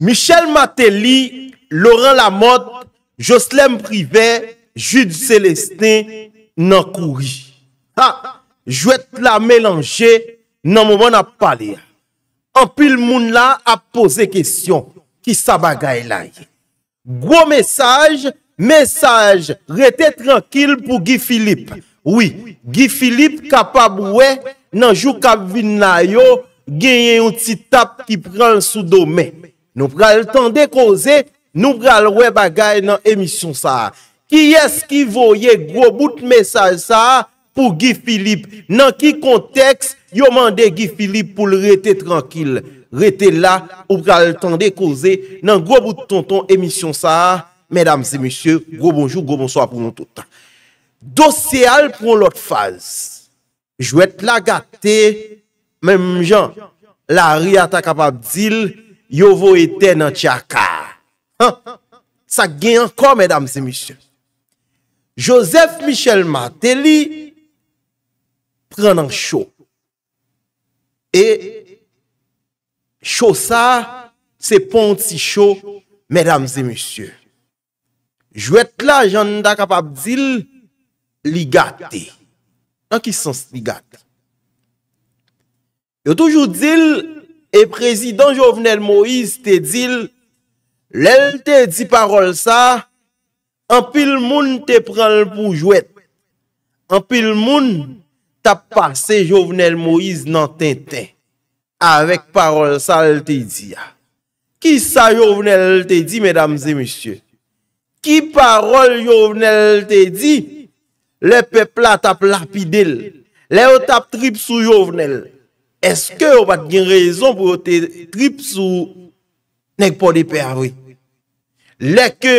Michel Mateli, Laurent Lamotte, Jocelyne Privet, Jude Celestin nan kouri. Ha, jwet la melange nan mouman ap pale. Anpil moun la ap pose kesyon ki sa bagay la ye. Gwo mesaj, mesaj, rete trankil pou Guy Philippe. Oui, Guy Philippe kapabwe nan jou kabvin na yo genye yon titap ki pren sou domey. Nou pral tande koze, nou pral wè bagay nan emisyon sa. Ki es ki voye grobout mesaj sa pou Guy Philippe? Nan ki konteks, yo mande Guy Philippe pou l rete tranquil. Rete la, ou pral tande koze nan grobout tonton emisyon sa. Medams et messieurs, grobonjou, grobonso apour moun touta. Dosye al proun lot faz. Jwet la gate, menm jan, la ri ata kapab zil, Yovo ete nan tchaka... Sa gen anko... Mèdames et monsieurs... Joseph Michel Martelly... Pren an chou... E... Chou sa... Se pon ti chou... Mèdames et monsieurs... Jou ete la... Jan nda kapab dil... Ligate... Nan ki sens ligate... Yo toujou dil... E prezidant jovenel Moïse te dil, lèl te di parol sa, anpil moun te pran l pou jwet. Anpil moun tap pase jovenel Moïse nan ten ten. Awek parol sa l te di ya. Ki sa jovenel l te di, mèdames et monsieurs? Ki parol jovenel l te di? Le pepla tap lapi dil. Lèl tap trip sou jovenel. Eske ou bat gen rezon pou yo te trips ou nek pou depe avwe? Lè ke,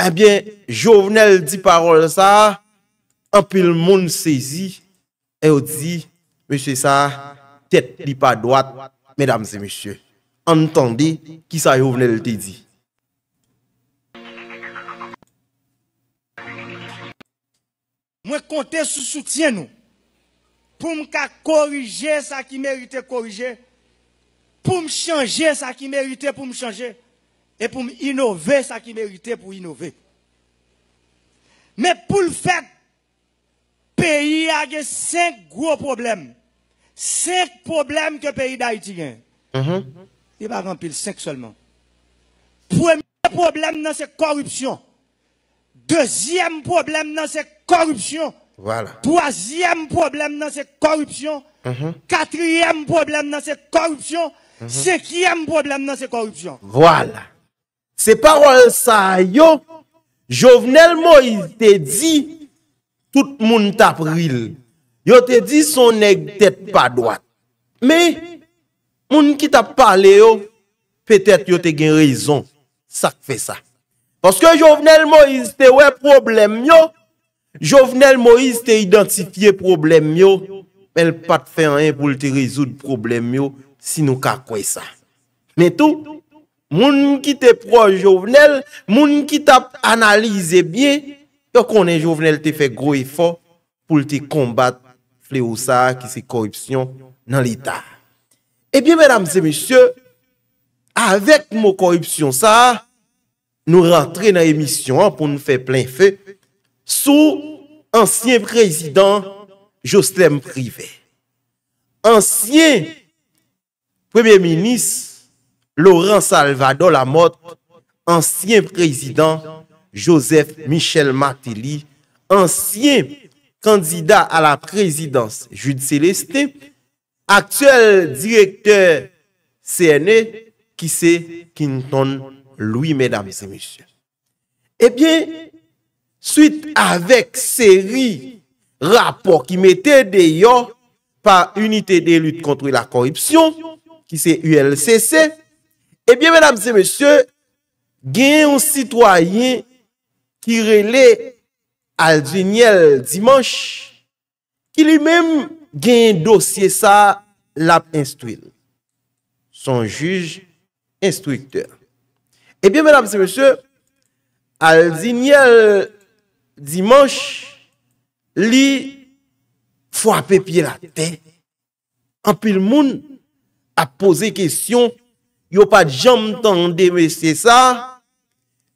ebyen, eh jòvnel di parol sa, apil moun sezi, e ou di, meche sa, ket li pa dwat, medam se meche, antande ki sa yòvnel te di. Mwen kontè sou soutyen nou, pour me corriger ça qui méritait corriger, pour me changer ça qui méritait pour me changer, et pour innover ça qui méritait pour innover. Mais pour le fait, pays a cinq gros problèmes. Cinq problèmes que le pays d'Haïti a. Mm Il va remplir cinq seulement. Premier problème, c'est corruption. Deuxième problème, c'est corruption. Voilà. Troisième problème, c'est corruption. Mhm. Quatrième problème, c'est corruption. Mhm. Cinquième problème, c'est corruption. Voilà. Ces paroles, ça, yo, Jovenel Moïse te dit, tout le monde t'a pris. Yo te dit, son nègre tête pas droite. Mais, monde qui t'a parlé, peut-être yo te raison. Ça fait ça. Parce que Jovenel Moïse te ouais problème, yo, Jovenel Moïse te identifiye problem yo, pel pat fe an yon pou li te rezoud problem yo, si nou ka kwe sa. Netou, moun ki te proj jovenel, moun ki ta analize bien, yo konen jovenel te fe groye fo, pou li te kombat fle ou sa ki se korupsyon nan lita. Ebyen, eh mesdames et messieurs, avèk mou korupsyon sa, nou rentre nan emisyon pou nou fe plen fe, sous ancien président Jocelyn Privé. Ancien premier ministre Laurent Salvador Lamotte, ancien président Joseph Michel Martelly, ancien candidat à la présidence Jude Célestin, actuel directeur CNE, qui c'est Quinton Louis, mesdames et messieurs. Eh bien, suite avek seri rapor ki mette deyo pa unitè de lut kontre la koripsyon ki se ULCC, ebyen eh menam se mesye, gen yon sitwayen ki rele Aldiniel Dimanche ki li menm gen dosye sa lap instwil, son juj instwikter. Ebyen eh menam se mesye, Aldiniel Dimanche, li, fwape pi la ten. Anpil moun a pose kesyon, yo pa jom tande, me se sa,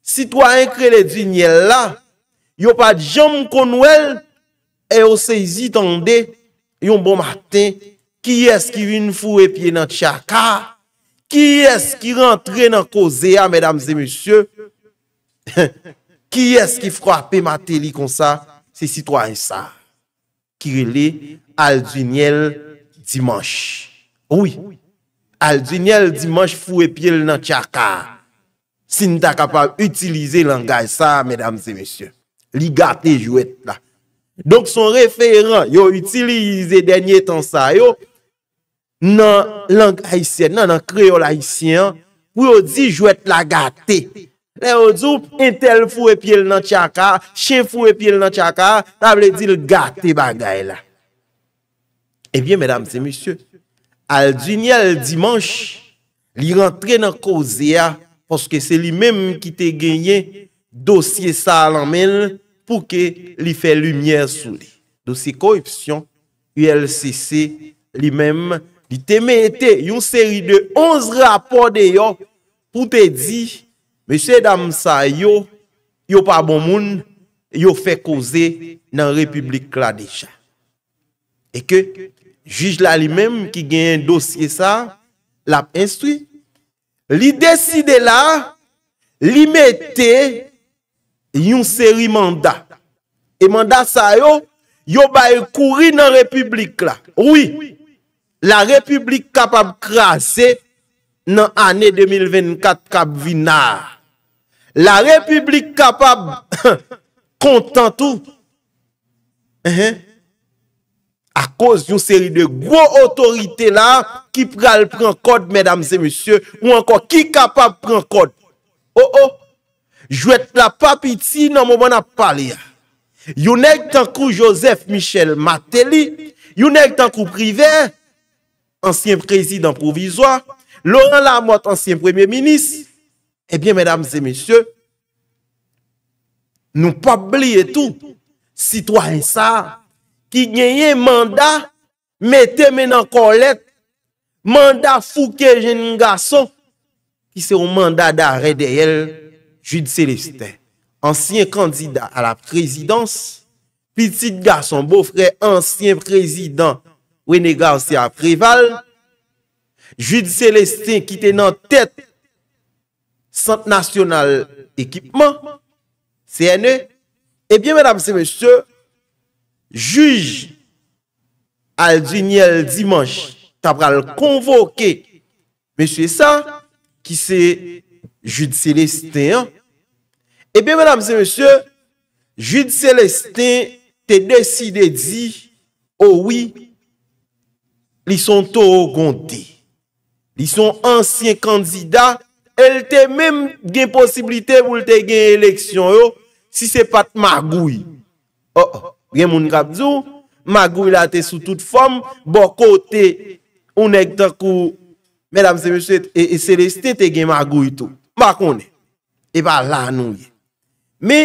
si to a inkre le dinye la, yo pa jom konwel, e yo se zi tande, yon bon maten, ki es ki vin fwe pi nan chaka, ki es ki rentre nan kozea, medam se monsye, he he, Ki es ki fwape ma teli kon sa? Se sitwa yon sa. Kirile Alduniel Dimanche. Ouye. Alduniel Dimanche fwe pil nan Tchaka. Sin ta kapab utilize langa yon sa, medam se mesye. Li gate jwet la. Donk son referan, yo utilize denye tan sa, yo nan langa Haitien, nan nan kreol Haitien, ou yo di jwet la gate. Le ou djoup, entel fwe pye l nan tchaka, chen fwe pye l nan tchaka, tab le dil gate bagay la. Ebyen, eh medam se, monsye, al djounye al dimanche, li rentre nan kozea, poske se li menm ki te genye, dosye sa lamen, pouke li fe lumiye soule. Dosye korupsyon, ULCC, li menm, li teme ete yon seri de 11 rapor de yon, poupe di, Mese dam sa yo, yo pa bon moun, yo fe koze nan republik la deja. E ke, juj la li menm ki genye dosye sa, la penstri, li deside la, li mette yon seri manda. E manda sa yo, yo baye kouri nan republik la. Oui, la republik kapab krase nan ane 2024 kapvinar. La republik kapab kontantou. A koz yon seri de gwo otorite la ki pral pran kod, ou anko ki kapab pran kod. Oh oh, jwet la papiti nan mou mwana pale ya. Yon ek tankou Joseph Michel Mateli, yon ek tankou prive, ansyen prezident provizwa, Laurent Lamotte ansyen premier minis, Ebyen, eh mèdames et mèsyè, nou pabli etou, sitwa misa, ki gnenye manda, mète men an kolet, manda fouke jen yon gason, ki se ou manda da redè yel, jid selestè. Ansyen kandida a la prezidans, pitit gason bofre, ansyen prezidans, wè ne gansè a prival, jid selestè ki te nan tèt, Centre national équipement, CNE, eh bien, mesdames et messieurs, juge Alduniel dimanche, t'as convoqué monsieur ça, qui c'est Jude Célestin. Hein? Eh bien, mesdames et messieurs, Jude Célestin t'a décidé de oh oui, ils sont au Gondé. Ils sont anciens candidats El te mèm gen posibilite voul te gen eleksyon yo si se pat magoui. O, oh, o, oh, gen moun kap zou, magoui la te sou tout fòm, bo kò te unèk takou mèdam se mèsyè et se lèste te gen magoui tou. Mâ konè, e ba lanou ye. Mè,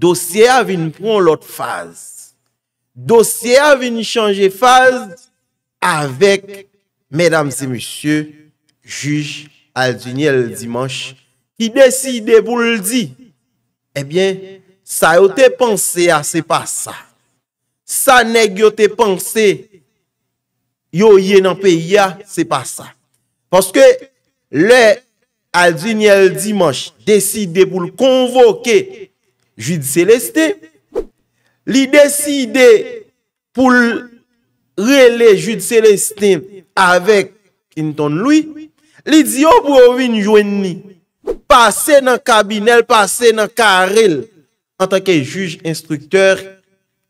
dosye avin pou an lot faz. Dosye avin chanje faz avèk mèdam se mèsyè juj Alduniel Dimanche Ki deside pou l di Ebyen eh Sa yo te panse a se pa sa Sa neg yo te panse Yo ye nan pe ya Se pa sa Paske le Alduniel Dimanche Deside pou l konvoke Jou de seleste Li deside Pou l Rele jou de seleste Avek Kinton Louie li diyo oh, pou yon vin jwen ni, pase nan kabinel, pase nan karel, an tanke juj instrukteur,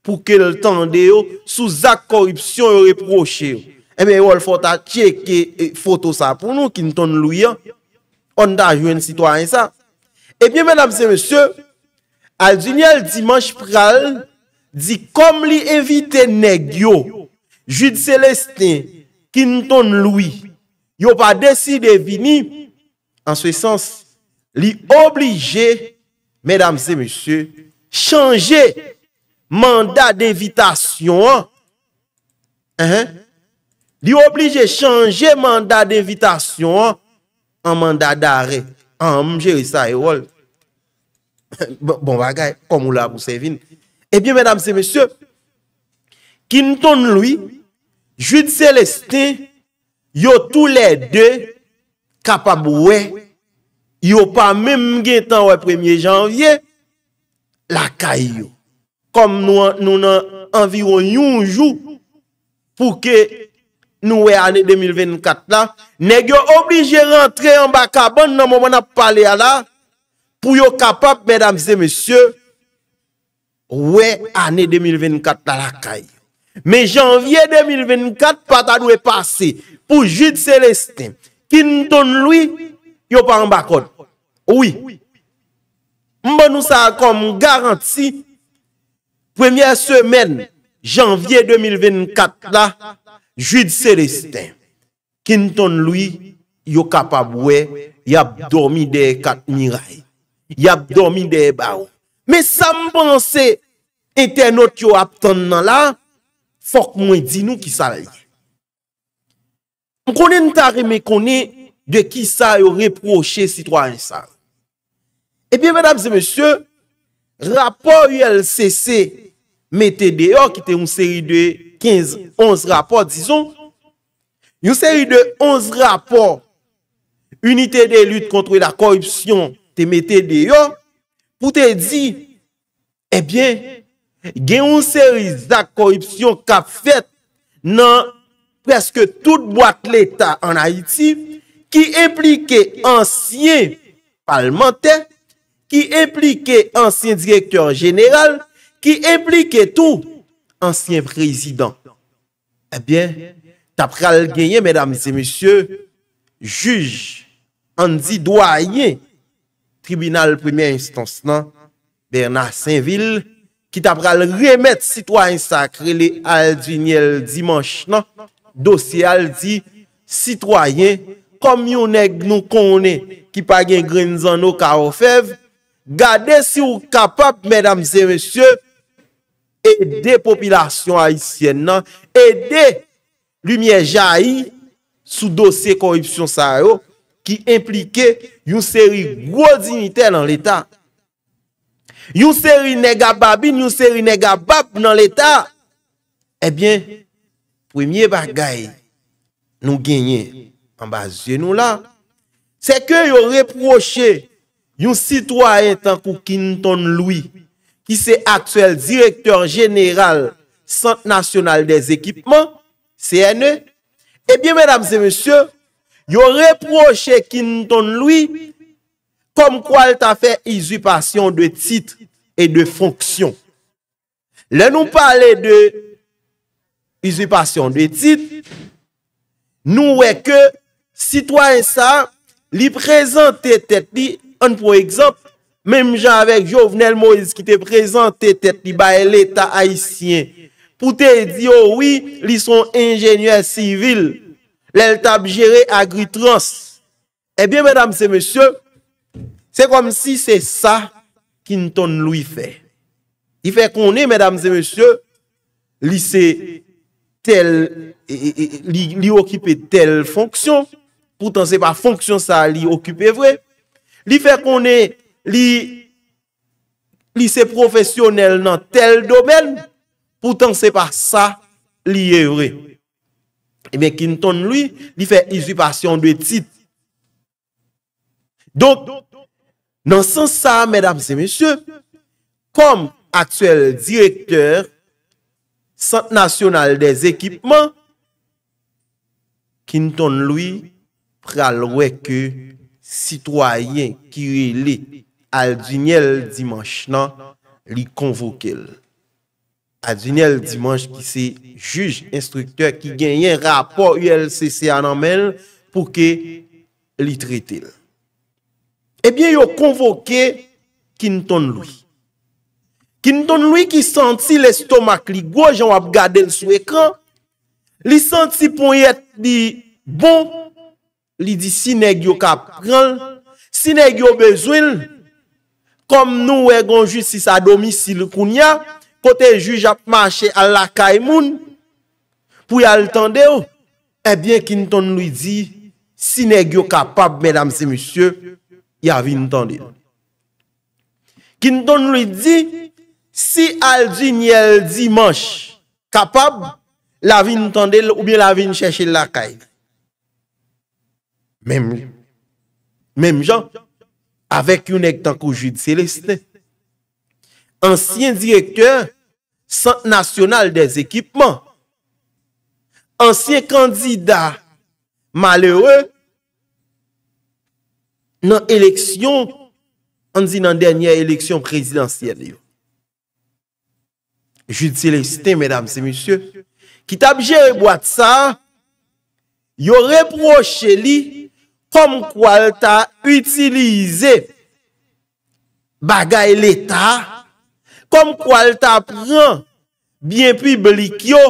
pou ke l tande yo, sou zak korupsyon yon reproche yo. Eme eh eh, eh yo l fota cheke foto sa pou nou, ki n ton luyan, on da jwen sitwa yon sa. Ebyen menam se mese, al dunye al dimanj pral, di kom li evite neg yo, jwid selestin, ki n ton luyan, a pas décidé de venir. En ce sens, li obligé, mesdames et messieurs, changer mandat d'invitation. Hein? Li obligé changer mandat d'invitation en mandat d'arrêt. En gérer ça et Bon bagay, comme on l'a pour servir. Eh bien, mesdames et messieurs, Quinton lui, Jude Célestin, Yo tou lè dè kapab wè, yo pa mèm gen tan wè 1è janvye, lakay yo. Kom nou nan anviron yonjou pou ke nou wè anè 2024 la, ne gyo oblige rentre an baka bon nan mou mwana pale ala pou yo kapab, mèdam zè mèsyè, wè anè 2024 la lakay yo. Me janvye 2024 pata nou e pase pou jid selestin. Kinton loui yo pa an bakon. Ouwi. Mba nou sa akom garanti. Premye semen janvye 2024 la jid selestin. Kinton loui yo kapabwe yap dormi de kat miray. Yap dormi de baou. Me sa mpense etenot yo ap ton nan la. Fok mwen di nou ki sa la yu. M konen ta reme konen de ki sa yu reproche sitwa yu sa. E biye, mèdames et mèsyè, rapor YLCC mette deyo ki te yon seri de 15-11 rapor, dison, yon seri de 11 rapor, unitè de lüt kontre la korupsyon te mette deyo, pou te di, e biye, gen yon seri za korupsyon ka fet nan preske tout boite l'Etat an Haiti, ki implike ansyen parlementer, ki implike ansyen direktor general, ki implike tou ansyen prezident. Ebyen, eh tapral genye mèdames et monsye, juj, an di doayen tribunal premier instance nan Bernard Saint-Ville, ki tap pral remet sitwoyen sakre le al di nyel dimanche nan, dosye al di, sitwoyen, kom yon ek nou konen ki pagyen grenzan nou karo fev, gade si ou kapap, medam zemesye, ede popilasyon haisyen nan, ede lumiye jayi sou dosye korupsyon sa yo, ki implike yon seri gwo dinite nan l'Etat, Yon serez nega babine, yon gabab dans l'État. Eh bien, premier bagay nous gagnons en bas de nous là, c'est que yon reproché yon citoyen tant Kinton Louis, qui est actuel directeur général Centre national des équipements, CNE, eh bien, mesdames et messieurs, yon reproché Kinton Louis kom kwa l ta fe izupasyon de tit e de fonksyon. Le nou pale de izupasyon de tit, nou we ke sitwansa li prezante tet li, an pou ekzop, mem jan avek Jovenel Moïse ki te prezante tet li ba e l eta aisyen. Pou te di yo, oh li son enjenye civil, le l tab jere agritrans. Ebyen, eh mèdame se mèsyon, Se kom si se sa, kin ton lou y fe. Y fe kon e, medam se monsye, li se tel, li okipe tel fonksyon, pou ton se pa fonksyon sa, li okipe eh vwe. Li fe kon e, li se profesyonel nan tel domen, pou ton se pa sa, li ye vwe. E men kin ton lou, li fe isipasyon de tit. Donk, Nan san sa, mèdames et mèsyè, kom aksel direkteur Sante Nationale des Ekipements, kin ton lwi pralwe ke sitwayen ki li Alduniel Dimanche nan li konvoke l. Alduniel Dimanche ki se juj instrukteur ki genyen rapor ULCC ananmen pou ke li trete l. Ebyen yo konvoke Kinton Loui. Kinton Loui ki santi lestomak li go, jan wap gaden sou ekran. Li santi pon yet di bon, li di si neg yo kap gran, si neg yo bezwen. Kom nou wegon justis adomi sil koun ya, kote juj ap mache al la kaimoun pou yal tande yo. Ebyen Kinton Loui di, si neg yo kapap, medam se mysye, Ya vin tondel. Ki nton nou li di, si Aldin yel dimanche, kapab, la vin tondel ou bien la vin chèche lakay. Mem li. Mem jan. Awek yon ek tanko jid seleste. Ansyen direktor, sante nasyonal des ekipman. Ansyen kandida, malewek, nan eleksyon anzi nan denye eleksyon prezidansiyen li yo jouti le siten mèdames et monsye ki tabje e boat sa yo reproche li kom kwa l ta utilize bagay l eta kom kwa l ta pren bien publik yo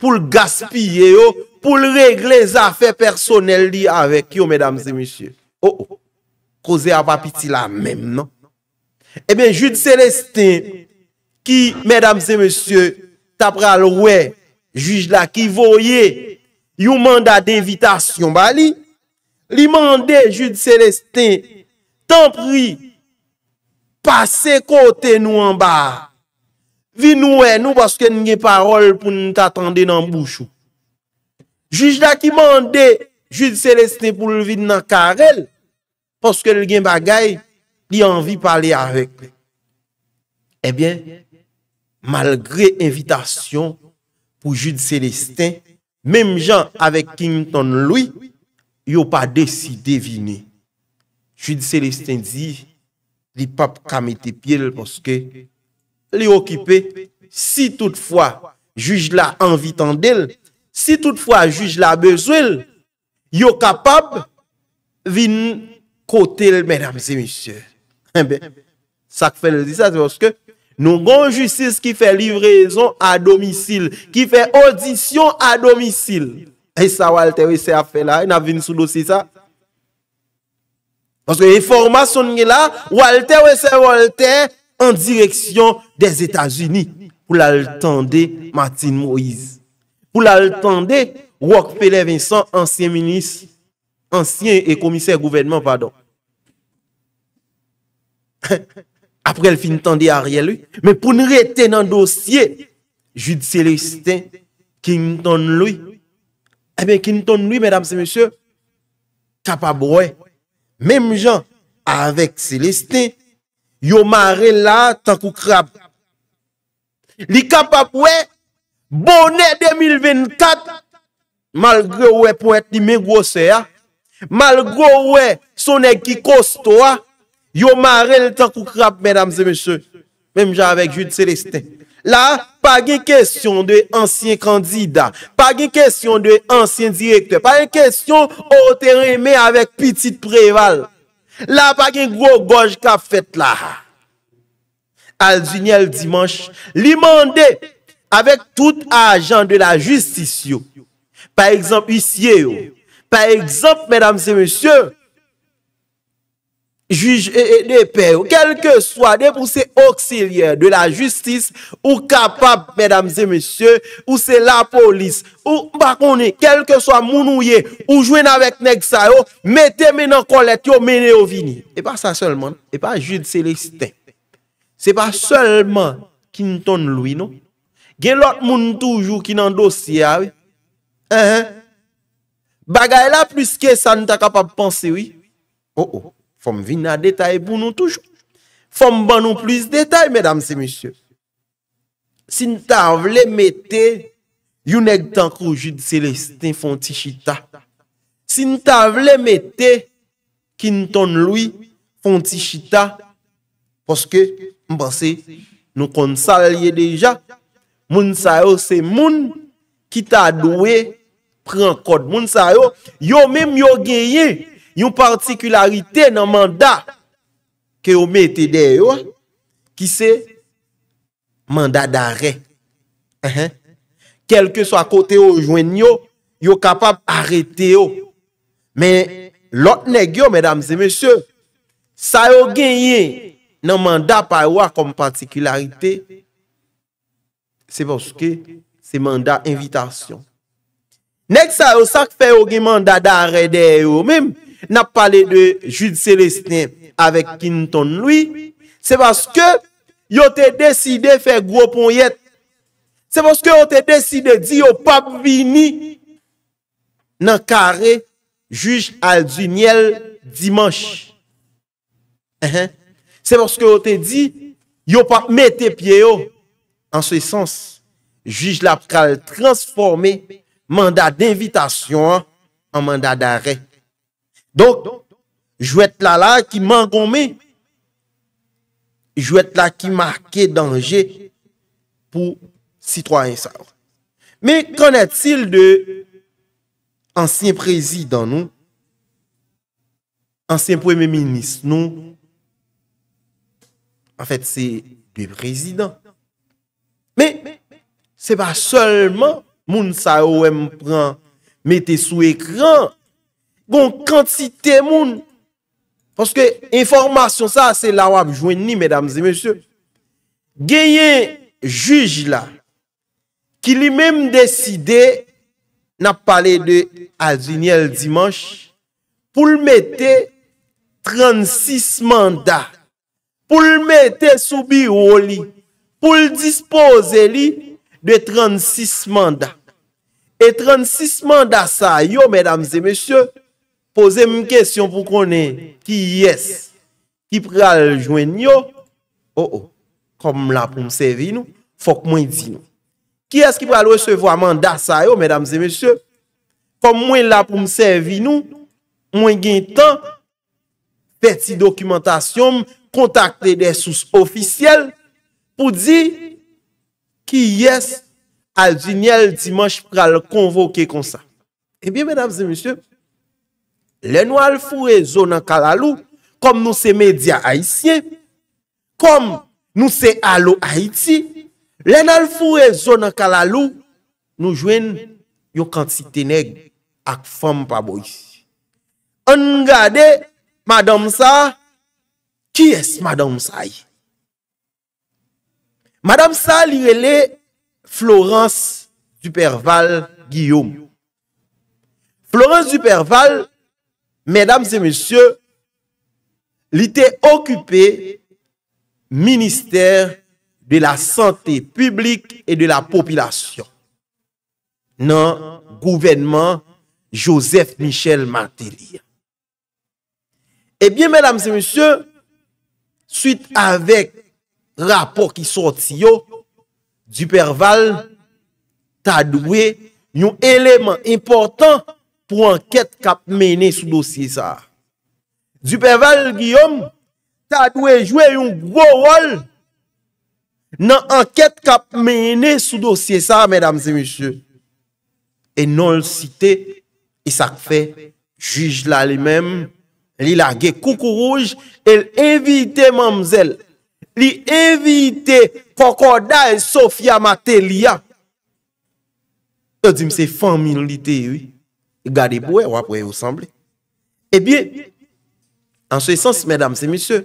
pou l gaspye yo pou l regle zafè personel li avèk yo mèdames et monsye Oh oh, koze apapiti la men, nan? Ebe, jude selestin ki, medam se monsye, tapral we, juj la ki voye, yu manda devitasyon ba li, li mande jude selestin, tanpri, pase kote nou an ba, vi nou we nou, baske nou nge parol pou nou tatande nan bouchou. Juj la ki mande, jude selestin pou l vide nan karel, poske l gen bagay, li anvi pale avek. Ebyen, eh malgre invitasyon pou jude selestin, mem jan avek Kington Louis, yo pa desi devine. Jude selestin di, li pap kamete piel poske, li okipe, si toutfwa juge la anvitan del, si toutfwa juge la bezuel, yo kapap vin kote l menam se misye. Eh mbe, sak fe l disa, se mbe, oske nou gon justice ki fe livrezon a domisil, ki fe odisyon a domisil. E sa Walter wese a fe la, e na vin sou dosi sa. Oske reforma son nge la, Walter wese Walter, en direksyon de Etasini, pou la l tende Martin Moise. Pou la l tende Martin, Wok Pele Vincent, ansyen minis Ansyen e komiser gouvenman Apre el finitande a riel Me pou n reten nan dosye Jude Celestin Kington lui Ebe Kington lui, medam se meshe Kapap wè Mem jan, avek Celestin Yo mare la Takou krap Li kapap wè Bonè 2024 Kapap wè Malgrè ouè pou et ni mè gwo sè ya, malgrè ouè e sou nè ki kos to a, yo mare lè tan kou krap, mèdames et mèche, mèm jan avèk jout sè lè stè. La, pa gen kèsyon de ansyen kandida, pa gen kèsyon de ansyen direktè, pa gen kèsyon ou tè remè avèk pitit preval. La, pa gen gwo goj ka fèt la. Aldunyè lè dimanche, li mandè avèk tout ajan de la justisyon. Par exemple, usye yo. Par exemple, mesdames et messieurs, juge et dépeyo, kelke soye, dépousse auxilier de la justice, ou kapab, mesdames et messieurs, ou se la polis, ou mbakouni, kelke soye, mounouye, ou jwen avèk neg sa yo, metè menè konlet yo menè yo vini. E pa sa solman, e pa jude selestè. Se pa solman, ki nton lwi nou. Gen lot moun toujou ki nan dosye avè, ah Bagay la plis ke sa nou ta kapab panse Ou ou oh, oh. Fom vin na detay pou nou toujou Fom ban nou plis detay Medam se misyo Sin ta vle mette Yonek tankou jid selestin Fon ti chita Sin ta vle mette Kinton loui Fon ti chita Poske mbanse Nou konsalye deja Moun sa yo se moun Ki ta adowe Pren kod moun sa yo, yo mèm yo genye yon partikularite nan manda ke yo metede yo, ki se manda darè. Kelke sa kote yo jwen yo, yo kapab arete yo. Men lot negyo, mèdames et mèsyò, sa yo genye nan manda parwa kom partikularite, se baske se manda invitasyon. Nèk sa ou sak fè ou giman dada arède yo mèm, nap pale de jujid selestinè avèk kin ton lwi, se baske yo te deside fè gwo pon yet, se baske yo te deside di yo pap vini, nan kare juj al dunyèl dimanj. Se baske yo te di yo pap mette pye yo, an se sens, juj la pral transformè, mandat d'invitasyon an mandat d'arek. Donk, jwè t'la la ki mank ome, jwè t'la ki marke dange pou sitwoyensav. Me konè t'il de ansyen prezidant nou, ansyen pou eme menis nou, an fèt se de prezidant. Me se pa solman, moun sa OM pran, mete sou ekran, goun kantite moun, foske informasyon sa, se la wap jwen ni, mèdames et mèsyò, genyen juj la, ki li mèm deside, nap pale de Azuniel Dimanche, pou l mette 36 mandat, pou l mette soubi woli, pou l dispose li, de 36 mandak. E 36 mandak sa yo, mesdames e mesye, pose mwen kesyon pou konen ki yes, ki pral jwen yo, kom oh, oh, m la pou m sevi nou, fok mwen di nou. Ki es ki pral wesevo a mandak sa yo, mesdames e mesye, kom mwen la pou m sevi nou, mwen gen tan, peti dokumentasyon, kontakte de sous ofisyel, pou di, Ki yes, al jinyel dimanche pral konvoke konsa. Ebyen, eh mèdames et monsieurs, lè nou al fure zon akal alou, kom nou se media Haitien, kom nou se alou Haiti, lè nou al fure zon akal alou, nou jwen yon kantite neg ak fom paboy. Angade, madame sa, ki es madame sa yi? Madame ça, Florence Duperval Guillaume. Florence Duperval, mesdames et messieurs, l'était occupé ministère de la santé publique et de la population. Non, gouvernement Joseph Michel Martelly. Eh bien, mesdames et messieurs, suite avec Rapport ki sot si yo, Duperval, ta dwe yon eleman important pou anket kap mene sou dosye sa. Duperval, Guillaume, ta dwe jwe yon gwo wol nan anket kap mene sou dosye sa, medam se misyo. E non siti, isak fe, juj la li mem, li la ge koukou rouge, el evite mam zel. li evite Kokoda e Sofia Matelia. Yo di mse, familite yoy. Gade boye, wap wey osamble. E eh biye, answe sens, medam se misyo,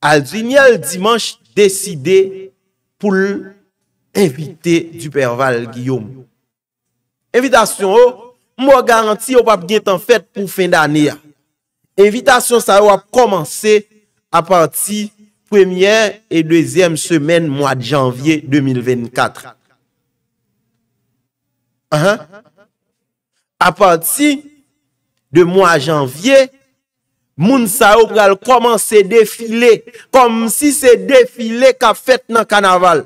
al di nye l dimanche deside pou l evite du Perval Guillaume. Evitasyon yo, oh, mwa garanti yo pap gen tan fet pou fin danye ya. Ah. Evitasyon sa yo wap komanse apanti première et deuxième semaine mois de janvier 2024. Uh-huh. À partir de mois janvier, Mounsao commence à défiler comme si c'est défilé qu'a fait dans carnaval.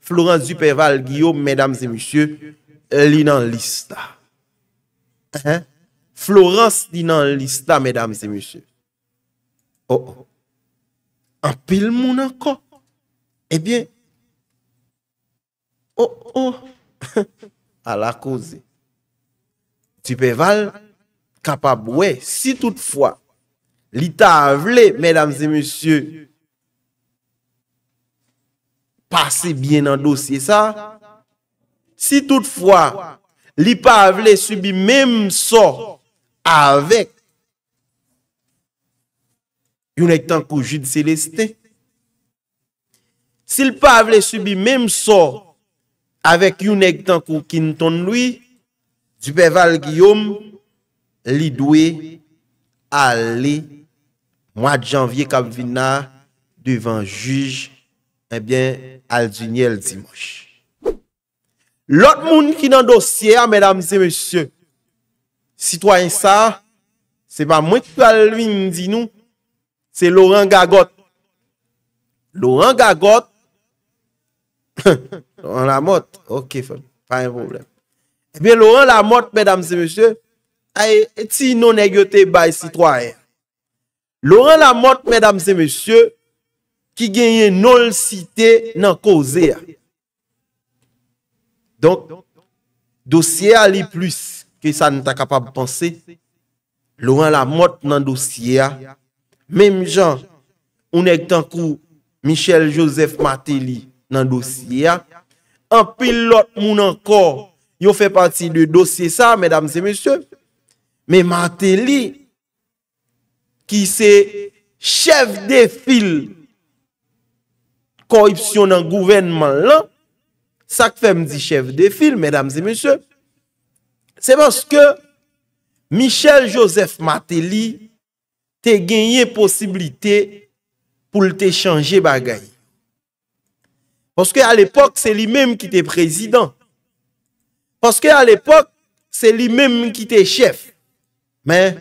Florence Duperval Guillaume, mesdames et messieurs, l'inan lista. Uh-huh. Florence l'inan lista, mesdames et messieurs. Oh, oh. apel moun anko, ebyen, eh o, oh, o, oh, alakouze, ti pe val, kapabwe, si toutfwa, li ta avle, mesdames et messieurs, pase byen an dosye sa, si toutfwa, li pa avle subi mem so, avek, yon ek tankou jude seleste. Sil pa avle subi mem so, avek yon ek tankou kin ton lwi, dipe val Giyom, li dwe, ale, mwa janvye kabvina, devan juj, ebyen eh alzunye elzimosh. Lot moun ki nan dosye a, mèdam se mèsyè, sitwa yon sa, se pa mwen ki val lwi nin di nou, Se Laurent Gagot. Laurent Gagot. Laurent Lamotte. Ok, pa yon problem. Ebe eh Laurent Lamotte, mesdames et messieurs, ay ti non egete bay si 3R. Laurent Lamotte, mesdames et messieurs, ki genye nol site nan kozea. Donk, dosyea li plus ki sa nita kapab ponsi. Laurent Lamotte nan dosyea, Mem jan ou nek tan kou Michel Joseph Martelly nan dosye ya. An pilot moun ankor yo fe pati de dosye sa medam se mesye. Me Martelly ki se chev de fil koripsyon nan gouvenman lan, sak fe mzi chev de fil medam se mesye. Se baske Michel Joseph Martelly te genye posibilite pou l te chanje bagay. Poske al epok, se li menm ki te prezident. Poske al epok, se li menm ki te chef. Men,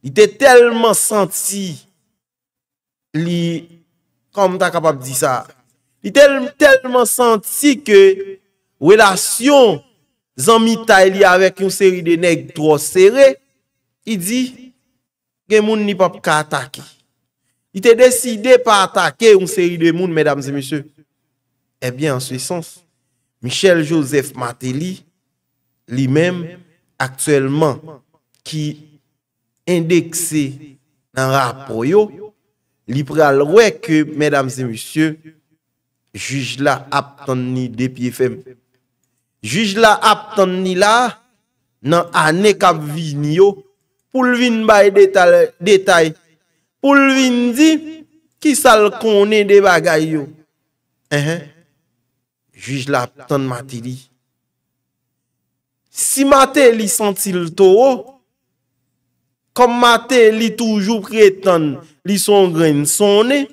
i te telman santi li, kom ta kapap di sa, i telman santi ke relasyon zanmi ta li avek yon seri de neg drosere, i di, gen moun nip ap ka atake. Ite deside pa atake un seri de moun, mèdames et monsieurs. Ebyen, eh en sou sens, Michel Joseph Mateli, li mèm, aktuellement, ki indekse nan raproyo, li prealwe ke, mèdames et monsieurs, juj la aptan ni depi FM. Juj la aptan ni la, nan ane kap vini yo, pou lvin bay detay, pou lvin di, ki sal konen de bagay yo. Ehen, juj la ton mati li. Si mati li sentil to, kom mati li toujou kretan, li son gren sonen,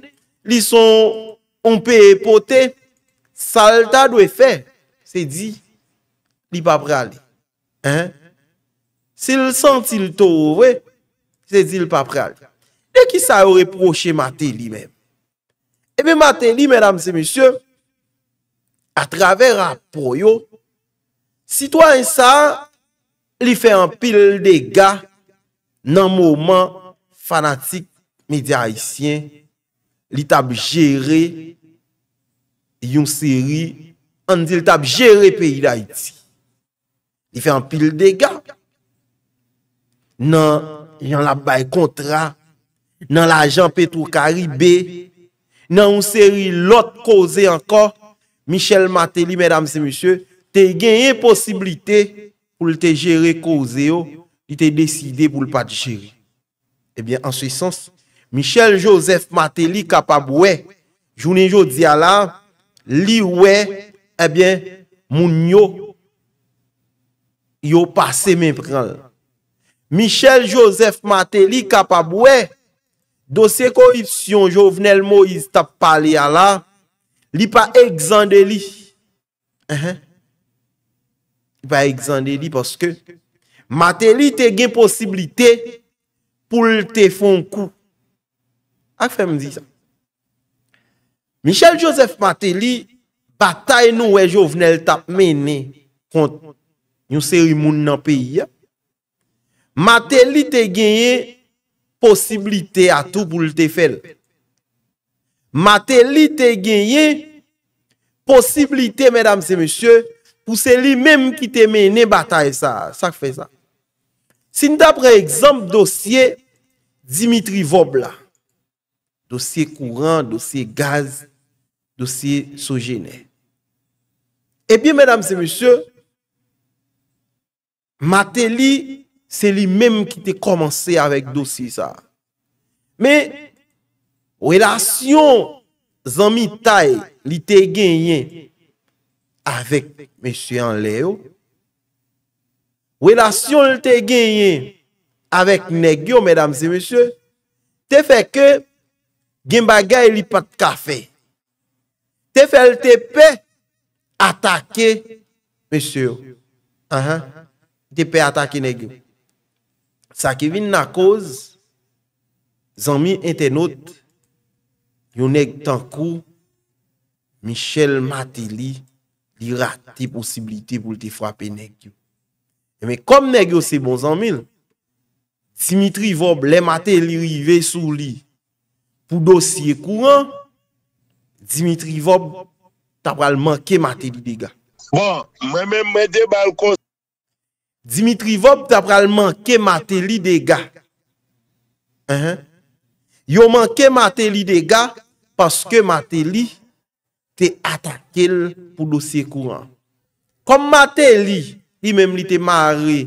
li son onpe epote, sal ta dwe fe, se di, li pap rale. Ehen, Se li senti li touve Se di li pa preal De ki sa eh yo reproche mate li men Ebe mate li Medam se misyon A traver a proyo Sitwa yon sa Li fe an pil de ga Nan mouman Fanatik media Haitien Li tab jere Yon seri An di li tab jere peyi da Haiti Li fe an pil de ga nan yon la bay kontra, nan la jan petou karibè, nan ou seri lot koze anko, Michel Mateli, mèdam se mèsyè, te genye posibilite, pou l te jere koze yo, i te deside pou l pati jere. Ebyen, eh an sou sens, Michel Joseph Mateli kapab wè, jounen jo di ala, li wè, ebyen, eh moun yo, yo pasè mèm pralè. Michel Joseph Maté li kap ap wè, dosye koripsyon jovenel Moïse tap pale ala, li pa egzande li. Ehe. Li pa egzande li, poske Maté li te gen posibilite, pou l te fon kou. Ak fèm zi sa? Michel Joseph Maté li, batay nou wè jovenel tap mène, kont yon seri moun nan peyi ya. Matè li te genye posibilite atou pou li te fel. Matè li te genye posibilite, mèdam se mèsyè, pou se li mèm ki te mène batay sa. Sa k fè sa. Sin da pre-exemple dosye Dimitri Vobla. Dosye kouran, dosye gaz, dosye sojene. E bi mèdam se mèsyè, matè li posibilite Se li menm ki te komanse avèk dosi sa. Me, wèlasyon zanmi tay li te genyen avèk meshe an leyo. Wèlasyon li te genyen avèk negyo mèdamsi meshe, te fè ke gen bagay li pat kafe. Te fè l te pè atake meshe yo. Te pè atake negyo. Sa kevin na koz, zanmi ente not, yon neg tankou, Michel Maté li, li rate posibilite pou li te frape neg yo. Eme, kom neg yo se bon zanmi, si Mitri Vob le Maté li rive sou li pou dosye kou an, Dimitri Vob tabral manke Maté di biga. Dimitri Vop te apral manke mate li de ga. Yo manke mate li de ga paske mate li te atakel pou dosye kouan. Kom mate li, li menm li te mare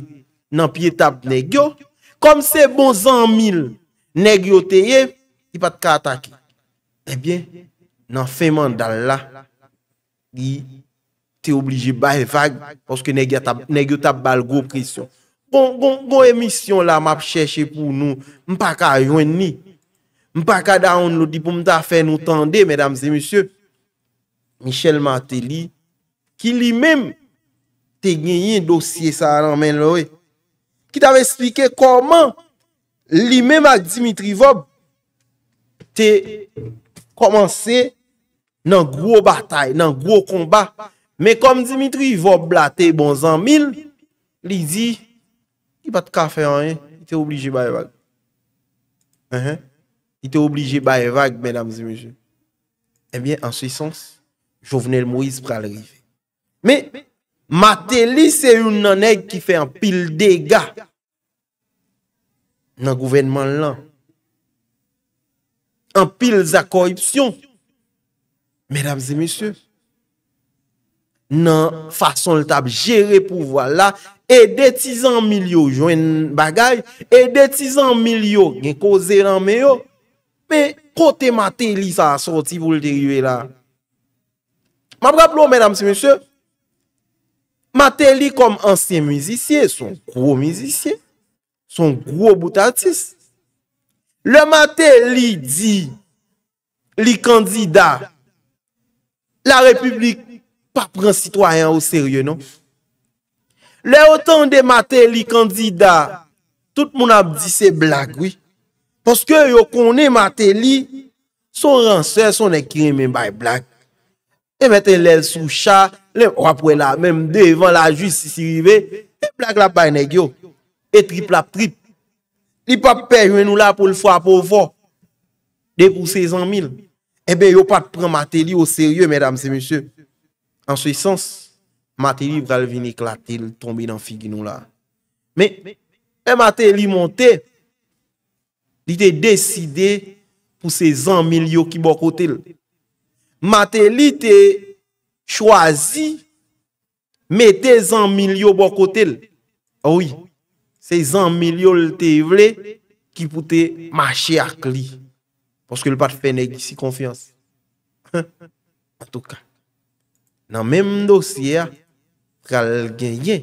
nan pietap negyo, kom se bon zan mil negyo te ye, i pat ka atake. Ebyen nan fèman dalla li, te oblije baye vage, poske negyo tap bal go prisyon. Gon emisyon la map chèche pou nou, mpa ka yon ni, mpa ka da on lodi pou mta fè nou tende, mesdames et messieurs, Michel Mantelli, ki li mèm te genye dosye sa ananmen lòe, ki tave explike koman li mèm ak Dimitri Vob, te komanse nan gwo batay, nan gwo komba, Men kom Dimitri, vou blate bon zan mil, li di, ki bat kafe an yon, ite oblije bayevag. Ite oblije bayevag, men amzi menjou. En biye, an sou sens, jovenel Moïse bral rive. Men, Mateli se yon nanèk ki fe an pil dega nan gouvenman lan. An pil za koripsyon. Men amzi menjou, nan fason l'tab jere pou vwa la e detizan milyo jwen bagaj e detizan milyo gen kozeran meyo pe kote Maté li sa a soti pou l'derive la mabraplo mèdam si mèsyè Maté li kom ansyen mizisye son kou mizisye son kou boutatis le Maté li di li kandida la republik pa pran sitwayan ou serye non. Le otan de Mateli kandida, tout moun ap di se blagwi, poske yo konen Mateli, son rense, son ekrimen bay blag. E mette lèl soucha, le wapwen la, mèm devan la justisi rive, e blag la bay negyo, e triplap trip. Li pap pe yon nou la pou l'fwa pou vò. Eh de pou se zan mil, e be yo pat pran Mateli ou serye, mèdam se mèche. An sou sens, Mate li bral vini klatil, tombi dan figi nou la. Me, e Mate li monte, li te deside, pou se zanmil yo ki bokotil. Mate li te, chwazi, me te zanmil yo bokotil. Awi, se zanmil yo li te vle, ki pote machi ak li. Poske li pat fene gisi konfiyans. An tou ka. nan menm dosyè pral genyen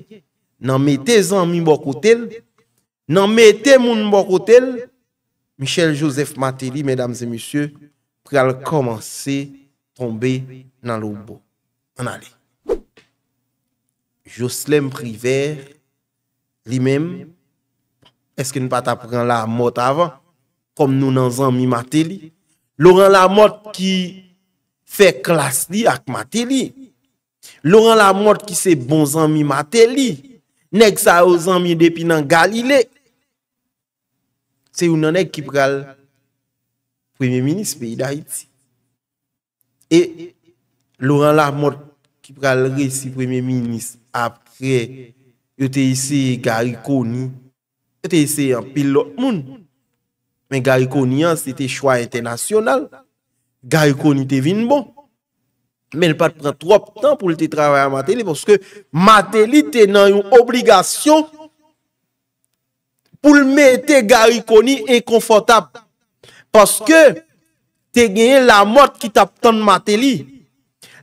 nan metè zan mi mbokotel nan metè moun mbokotel Michel Joseph Maté li mèdames et messieurs pral komanse tombe nan loubo an ale Joslem Privé li men eske nou pat apren la mot avan kom nou nan zan mi Maté li loran la mot ki fe klas li ak Maté li Laurent Lamorte ki se bon zanmi mater li, nek sa o zanmi depi nan Galilei. Se ou nanek ki pral premiye minis pe idayit si. E Laurent Lamorte ki pral resi premiye minis apre yo te isi Garikoni yo te isi an pilot moun men Garikoni an se te chwa internasyonal Garikoni te vin bon. Men pa te pren trop tan pou li te travay a Mateli Poske Mateli te nan yon Obligasyon Poul me te garikoni E konfortab Poske te genye La mort ki tap tan Mateli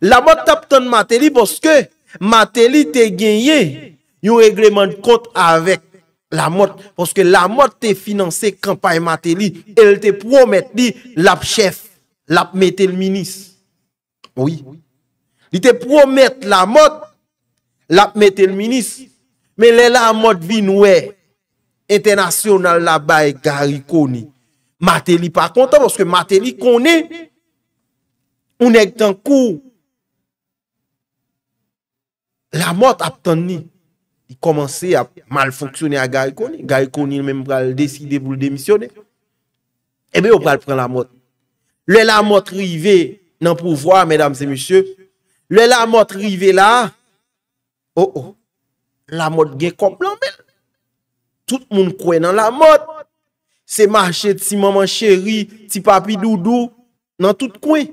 La mort tap tan Mateli Poske Mateli te genye Yon regreman kont Avèk la mort Poske la mort te finanse kampay Mateli El te promet li Lap chef, lap metel minis Ouye. Di te promette la mot, la mette l'minis, men lè la mot vi nouè, internasyonan la baye gari koni. Matè li pa konta, lòske matè li koni, ounek tan kou, la mot ap tani, yi komanse ap mal fonksyonè a gari koni, gari koni mèm pral deside bou l'demisyonè, ebe ou pral pren la mot. Lè la mot rivey, nan pou vwa, mèdam se mysye, lè la mot rive la, oh oh, la mot gen komplan mèl. Tout moun kwen nan la mot, se marchè ti maman chéri, ti papi doudou, nan tout kwen.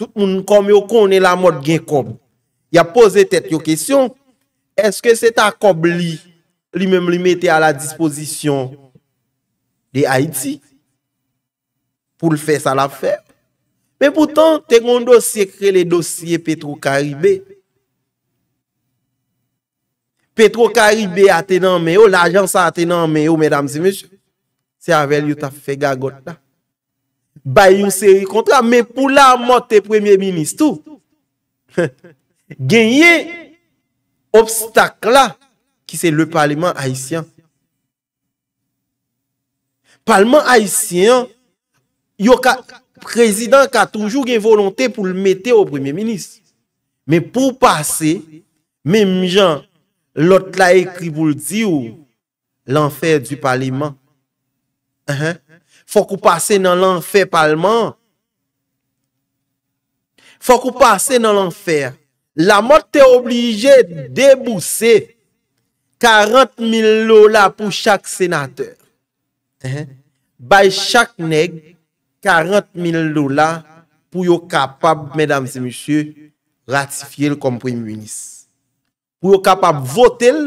Tout moun komyo konè la mot gen kom. Ya pose tèt yo kesyon, eske se ta kob li, li mèm li mette a la disposisyon de Haiti, pou l fè sa la fèp. Men poutan, te yon dosye kre le dosye Petro Karibè. Petro Karibè a te nan meyo, l'ajans a te nan meyo, medam zi meshe, se avel yon ta fe gagot la. Bay yon seri kontra, men pou la amote premier ministou. Genye obstak la, ki se le parlement Haitien. Parlement Haitien, yon ka... Prezident ka toujou gen volonte pou l mette ou premye minis. Men pou pase, men mjan, lot la ekri bou l di ou, l anfer du paliman. Uh-huh. Fou kou pase nan l anfer paliman. Fou kou pase nan l anfer. La mot te oblije debouse karant mil lola pou chak senateur. Uh-huh. Bay chak neg, 40.000 dola pou yo kapab, mèdames et monsieurs, ratifiye l komprim mwenis. Pou yo kapab vote l,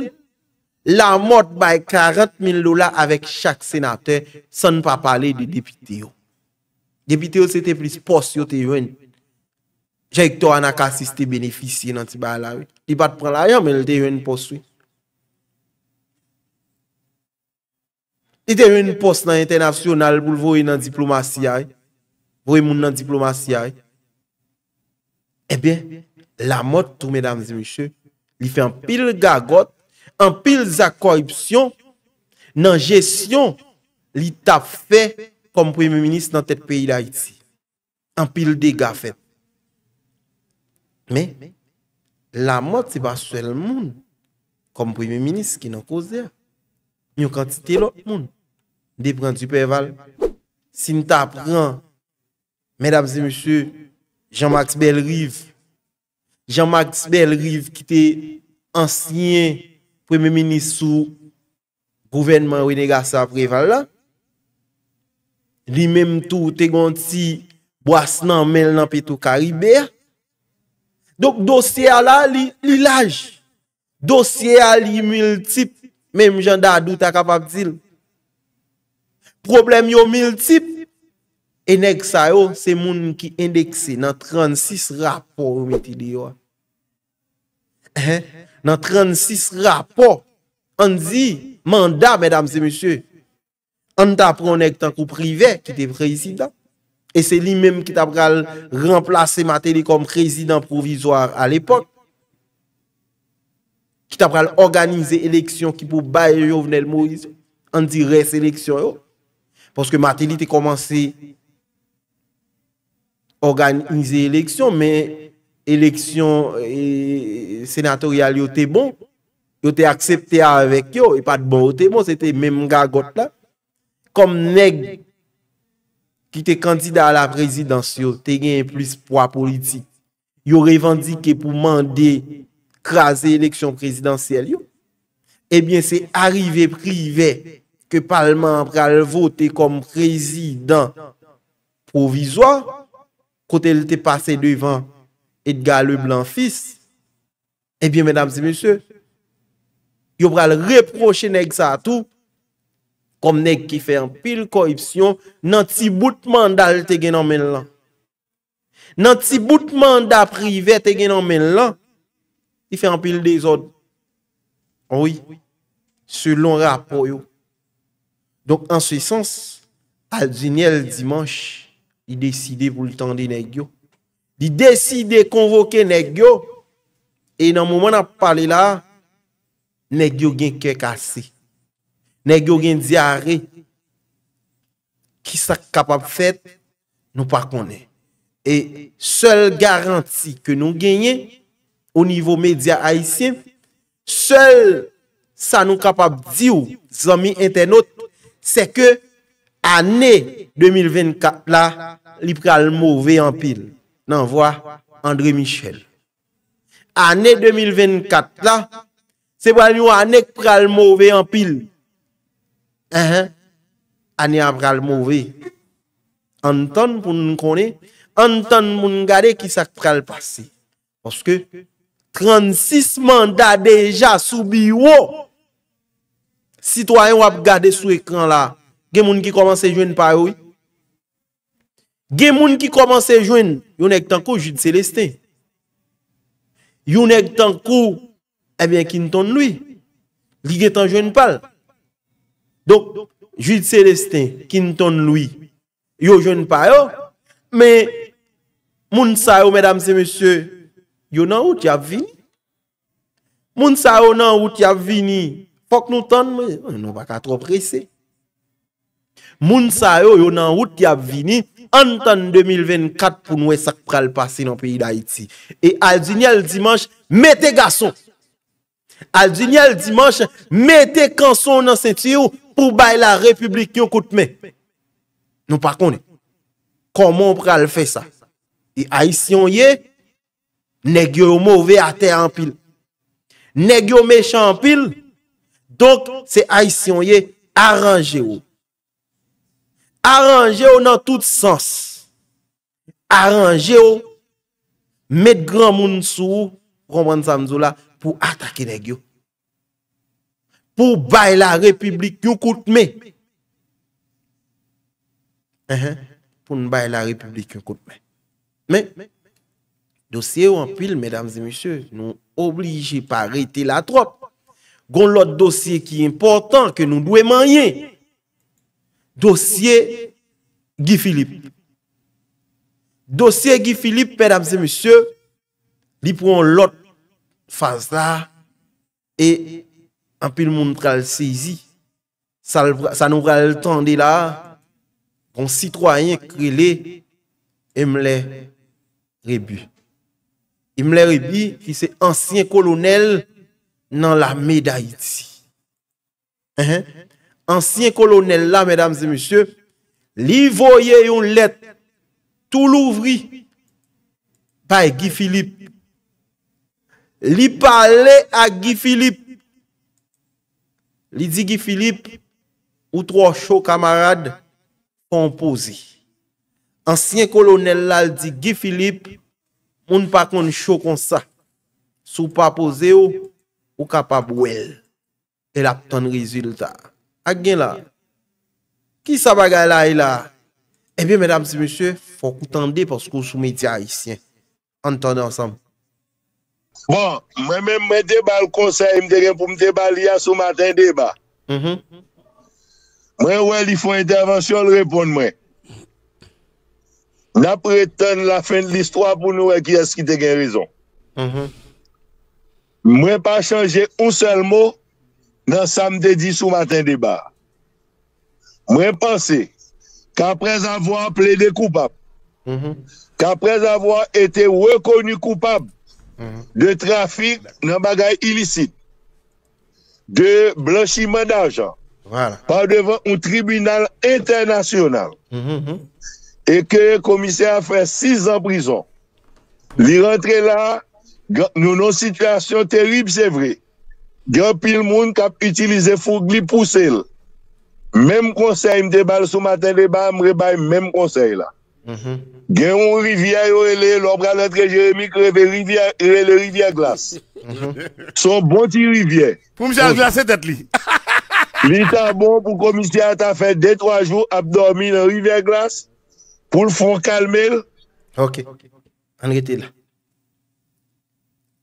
la mot bay 40.000 dola avèk chak senate, san pa pale di depite yo. Depite yo se te plis pos yo te yon. Jèk to an ak asiste benefisye nan ti ba la wè. Ti bat pran la yon men l te yon pos wè. idè yon pos nan internasyon alboul vòy nan diplomasyay, vòy moun nan diplomasyay, ebè, eh la mot tou, mèdames et mèche, li fè an pil gagot, an pil zakoripsyon, nan jesyon, li tafè kom premi ménis nan tèt peyi la iti. An pil degafè. Mè, la mot se ba sòl moun, kom premi ménis ki nan kozè, yon kantite lò moun, dey pran tu pe val. Sin ta pran, medab zi msye, Jean-Max Belrive, Jean-Max Belrive ki te ansyen, premye menisou, gouvenman wene gasa pre val la, li mem tou te gonti, boas nan men nan petou kariber, dok dosye ala li laj, dosye ali mil tip, mem jan da douta kapak til, problem yo miltip, enek sa yo, se moun ki endekse nan 36 rapor ou meti di yo. Eh, eh. Nan 36 rapor, anzi, manda, medam se monsye, an ta pronek tankou prive ki te prezident, e se li menm ki ta pral remplase ma telekom prezident provizor al epok, ki ta pral organize eleksyon ki pou baye yo vnel moiz, anzi res eleksyon yo, poske Mateli te komanse organize eleksyon, men eleksyon e, senatorial yo te bon, yo te aksepte avek yo, e pat bon yo te bon, se te menm nga got la, kom neg ki te kandida la prezidansyo, te gen plus po a politik, yo revandike pou mande krasi eleksyon prezidansyel yo, ebyen se arrive privek e palman pral vote kom prezidant provizwa, kote l te pase devan eh et gale blan fis, e biye, mèdames et mèsyè, yo pral reproche neg sa tou, kom neg ki fè an pil koripsyon, nan ti bout mandal te gen an men lan. Nan ti bout mandal prive te gen an men lan, ki fè an pil dezod. Ouye, selon rapo yo, Donk an sou sens, Adjeniel Dimanche, di deside pou l'tande negyo. Di deside konvoke negyo, e nan mouman ap pale la, negyo gen kèk ase. Negyo gen diare, ki sa kapap fèt, nou pa konè. E sel garanti ke nou genye, ou nivou media aysin, sel sa nou kapap di ou, zami internet, Se ke ane 2024 la, li pral mouve an pil nan vwa André Michel. Ane 2024 la, se ba li wane k pral mouve an pil. Ane an pral mouve. Antan pou nou konen, antan pou nou gade ki sak pral pase. Poske 36 manda deja soubi wou. Citoyen wap gade sou ekran la, gen moun ki komanse jwen pa yo. Gen moun ki komanse jwen, yon ek tankou jid seleste. Yon ek tankou, ebyen eh kin ton lwi. Lige tan jwen pal. Dok, jid seleste, kin ton lwi, yo jwen pa yo. Men, moun sa yo, mèdam se mèsyè, yo nan wout ya vini. Moun sa yo nan wout ya vini, Pok nou tan, nou va ka tro prese. Moun sa yo yo nan wout ya vini, an tan 2024 pou nou esak pral pase nan peyi da iti. E al dinye al dimanche, mette gason. Al dinye al dimanche, mette konson nan sentiyou pou bay la republik yon koutme. Nou pakone, koman pral fe sa? E aisyon ye, negyo mouve ate anpil. Negyo mech anpil, Donk, se aisyon ye, aranje ou. Aranje ou nan tout sens. Aranje ou, met gran moun sou, Romane Samzou la, pou atake de gyou. Pou bay la republik yon koutme. Pou n bay la republik yon koutme. Men, dosye ou an pil, men damzi mishou, nou obliji pa rite la trop. Gon lot dosye ki important ke nou dwe manye. Dosye Gifilip. Dosye Gifilip, pedamze monsye, li pouon lot faz la e anpil moun kal seizi. Sa nou kal tende la kon sitwayen krile Emle Rebi. Emle Rebi ki se ansyen kolonel nan la meda iti. Ansyen kolonel la, medam zi misyo, li voye yon let, tou louvri, pay Gifilip. Li pale a Gifilip, li di Gifilip, ou tro chou kamarad, kon pose. Ansyen kolonel la, li di Gifilip, moun pa kon chou kon sa, sou pa pose yo, Ou kapap wel, el ap ton rezultat. A gen la, ki sa bagay la e la? E bi, medam si monsye, fok ou tande paskou sou media isyen. Antande ansam. Bon, mwen men mwen deba l konsay mdegen pou mdeba liya sou maten deba. Mwen wel ifon intervensyon l repon mwen. La preten la fen l istwa pou nou e ki eski te gen rezon. Mwen. Mhm. mwen pa chanje ou sel mo nan samde di sou maten debat. Mwen panse ka prez avwa ple de koupap, mm-hmm. ka prez avwa ete wè konu koupap mm-hmm. de trafik nan bagay ilisit, de blanchiman d'ajan, pa devan ou tribunal internasyonal, mm-hmm. e ke komisyè a fè six an prizon, li rentre la Nou nou situasyon terib, se vre. Gyo pil moun kap itilize fougli pou sel. Mem konsey mde bal sou maten de bal, mre bay mem konsey la. Mhm. Gyo yon rivye yo ele, lopra lantre jeremik, ele mhm. bon rivye glas. Son boti rivye. Pou mja glas etet li? Li ta bon pou komisyon ta fe dey 3 jou ap dormi nan rivye glas pou l fon kalmel. Ok, angete la.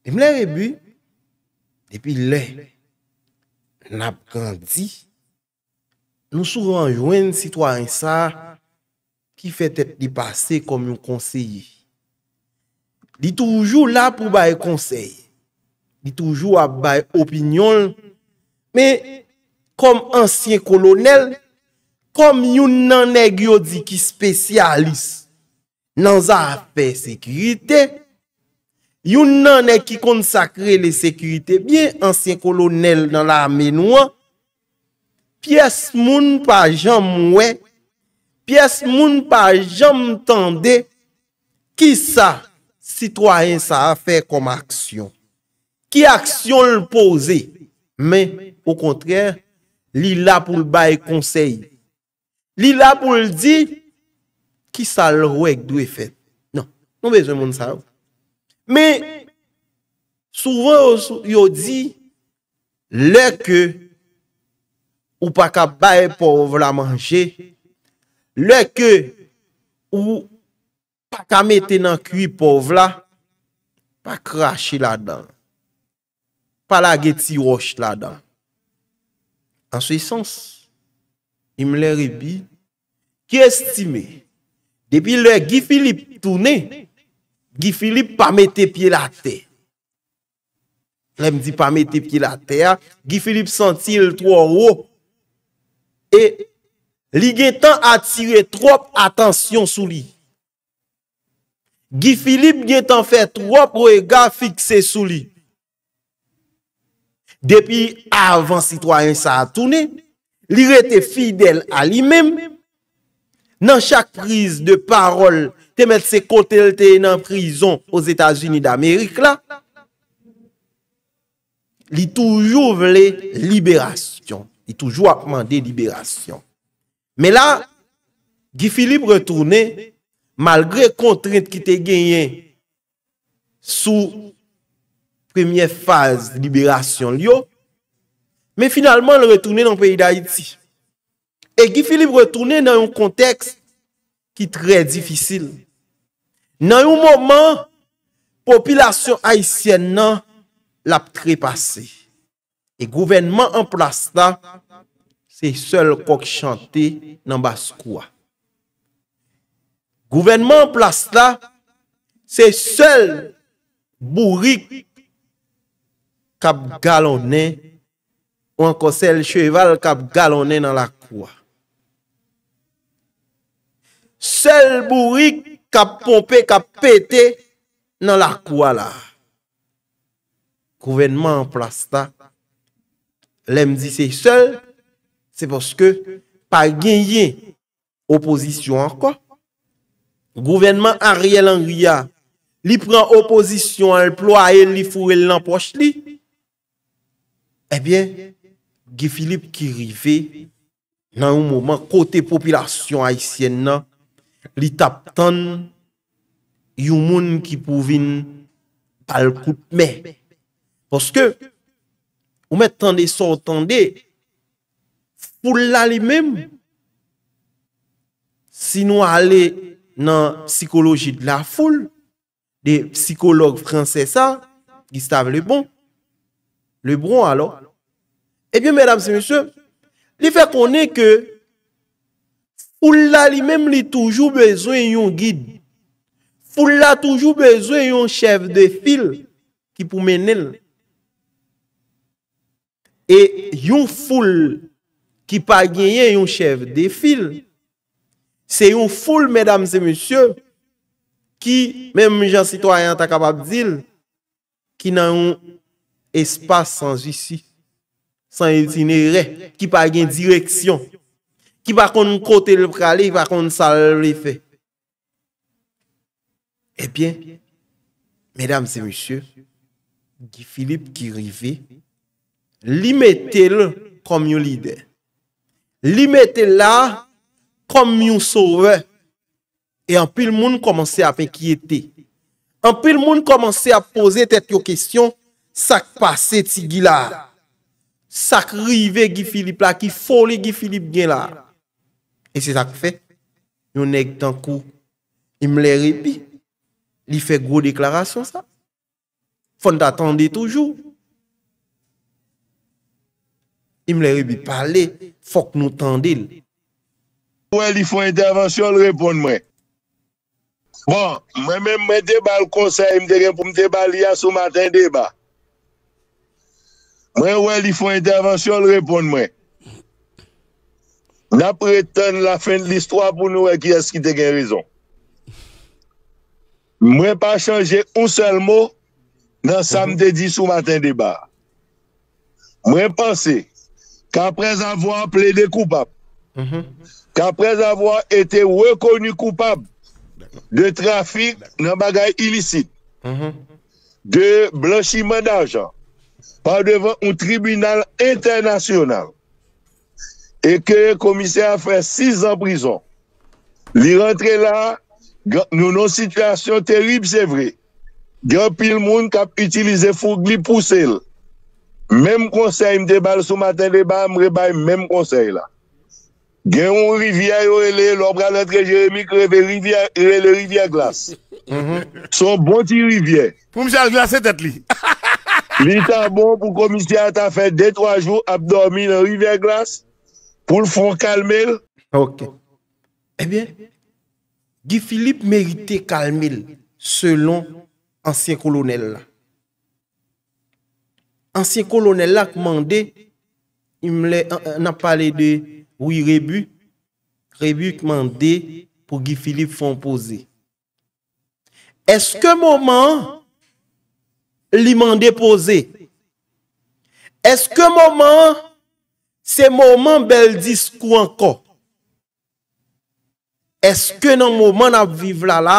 Deme lè rebu, depi lè, n ap grandi, nou souvan jwen sitwany sa ki fè tèp di pase kom yon konseyi. Di toujou la pou bay konsey, di toujou ap bay opinyon, me kom ansyen kolonel, kom yon nan egyo di ki spesyalis nan zafè sekirite, Yon nanè ki konsakre le sekurite, bien ansyen kolonel nan la menouan, piyes moun pa jom mwen, piyes moun pa jom tende, ki sa, sitwanyen sa a fe kom aksyon. Ki aksyon l'pose, men, o kontrè, li la pou l'bay konsey. Li la pou l'di, ki sa l'wek dwe fet. Nan, nou bejwen moun sa ou. Me souven yo di le ke ou pa ka bay pou vla manje, le ke ou pa ka meten an kwi pou vla, pa krashe la dan, pa la geti wosh la dan. An sou y sens, im le ribi ki estime, debi le gi filip toune, Gifilip pa mette pye la te. Lem di pa mette pye la te ya. Gifilip senti l tro ou. E li gen tan atire trop atensyon sou li. Gifilip gen tan fe trop ou e ga fikse sou li. Depi avan sitwayen sa a toune, li rete fidel a li mem. Nan chak priz de parol, te met se kote lte nan prizon os Etats-Unis d'Amerik la, li toujou vle liberasyon. Li toujou apman de liberasyon. Me la, Gifilib retourne, malgre kontrent ki te genyen sou premye faz liberasyon li yo, me finalman le retourne nan peyi d'Haïti. E Gifilib retourne nan yon kontekst Ki tre difisil. Nan yon moman, Popilasyon Haitien nan, Lap trepase. E gouvenman an plasta, Se sol kok chante nan baskoua. Gouvenman an plasta, Se sol bourik, Kap galone, Ou an kosel cheval kap galone nan la koua. sel bourik ka pompe, ka pete nan la kwa la. Gouvenman plasta, lem di se sel, se poske pa genye oposisyon anko. Gouvenman a rye lan rya, li pran oposisyon an plwa, e li fure lan poch li. Ebyen, eh Gifilip ki rive, nan ou mouman, kote popilasyon a isyen nan, li tap tan yu moun ki pou vin pal kout me. Poske, ou met tan de sor tan de foule la li mem, si nou ale nan psikoloji de la foule, de psikolog franse sa, Gustave Lebon, Lebon alo, ebyen, eh mèdames et mèsyè, li fè konè ke Oul la li mem li toujou bezwen yon guide. Oul la toujou bezwen yon chev de fil ki pou menel. E yon foul ki pa genyen yon chev de fil, se yon foul, medam se monsye, ki mem jan sitwayan ta kapab dil, ki nan yon espas san jisi, san itinerè, ki pa gen direksyon. Ki bakon mkote le prale, ki bakon sal le fe. E bien, medam se mwishyo, ki Filip ki rive, li metel kom yon lide. Li metel la, kom yon sowe. E anpil moun komanse apen ki ete. Anpil moun komanse ap pose tet yo kesyon, sak pase ti gila. Sak rive ki Filip la, ki foli ki Filip gen la. E se sak fe, yon ek tankou, im le repi, li fe gro deklarasyon sa. Fon ta tendi toujou. Im le repi pale, fok nou tendil. Mwen li fwen intervensyon l repon mwen. Bon, mwen men mwen deba l konsey mderen pou mdeba li a sou maten deba. Mwen wè li fwen intervensyon l repon mwen. na preten la fin de l'histoire pou nou e kia skite gen rizon. Mwen pa chanje ou sel mo, nan samde di sou maten deba. Mwen panse, ka prez avwa ple de koupap, ka prez avwa ete wè konu koupap, de trafik nan bagay ilisit, de blanchiment d'ajan, pa devan ou tribunal internasyonal, E kè komisyè a fè six an prison. Li rentre la, nou nou situasyon terib, sè vre. Gè an pil moun kap itilize foug li pou sel. Mèm konsey mde bal sou maten de ba, mre bay mèm konsey la. Gè an rivye a yo ele, lò bralantre Jeremie kreve le rivye glas. Mhm. Son bonti rivye. Poum chal glas etet li? Li ta bon pou komisyè a ta fè dey troa jou ap dormi le rivye glas? pour le fond calmer. Ok. Eh bien, Guy Philippe méritait calmer selon ancien colonel. Ancien colonel a demandé, il me euh, euh, parlé de oui, Rébu. Rébu demandé pour Guy Philippe font poser. Est-ce que moment lui demandé poser? Est-ce que moment Se mouman bel diskou anko Eske nan mouman ap vivla la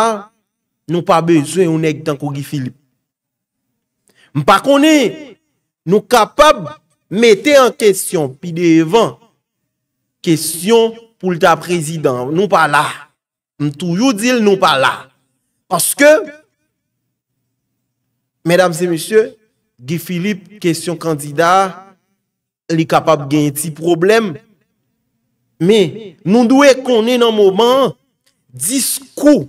Nou pa bejwen ou nek tanko Gifilip Mpa koni Nou kapab Mete an kesyon Pi devan Kesyon pou lta prezidant Nou pa la M toujou dil nou pa la Paske Mesdames et messieurs Gifilip kesyon kandida li kapap gen ti problem. Me, nou dwe konen nan mouman, diskou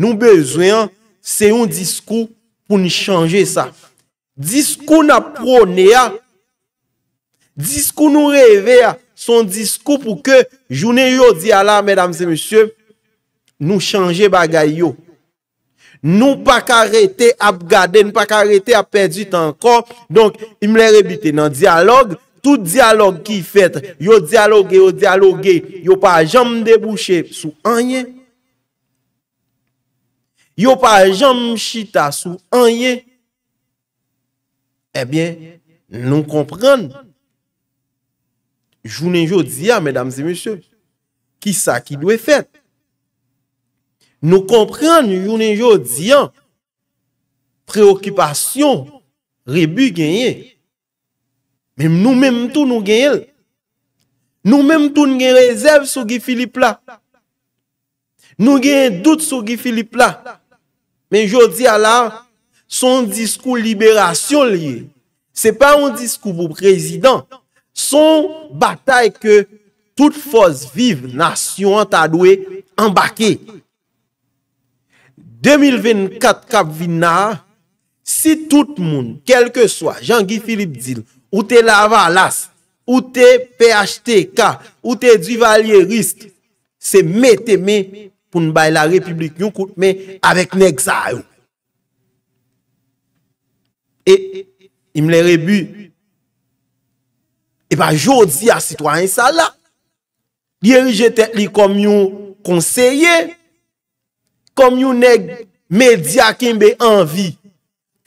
nou bezwen, se yon diskou pou ni chanje sa. Diskou nou prone ya, diskou nou reve ya, son diskou pou ke, jounen yo diya la, medam se monsye, nou chanje bagay yo. Nou pa karete ap gade, nou pa karete ap perdi tan kon, donk im le rebite nan diyalog, Tout diyalogue ki fèt, yo diyalogue, yo diyalogue, yo pa jom debouchè sou anyè. Yo pa jom mchita sou anyè. Ebyen, eh nou komprende. Jounen yo diyan, mèdames et mèchè, ki sa ki lwè fèt. Nou komprende, jounen yo diyan, preokipasyon, rebu genyè. Mèm nou mèm tout nou gen el. Nou mèm tout nou gen rezèv sou Gifilip la. Nou gen dout sou Gifilip la. Mèm jò di ala, son diskou liberasyon liye. Se pa yon diskou bou prezident. Son batay ke tout fòs vive nasyon an tadwe an bakè. 2024 kap vinna, si tout moun, kel ke swa, jan Gifilip dil, Ou te lavalas, ou te PHTK, ou te duvalierist, se mette me pou n'bay la republik yon kout me avek neg zayon. E, im le rebu, e ba jodi a sitwany sa la. Li eri jete li kom yon konseye, kom yon neg media ki mbe anvi.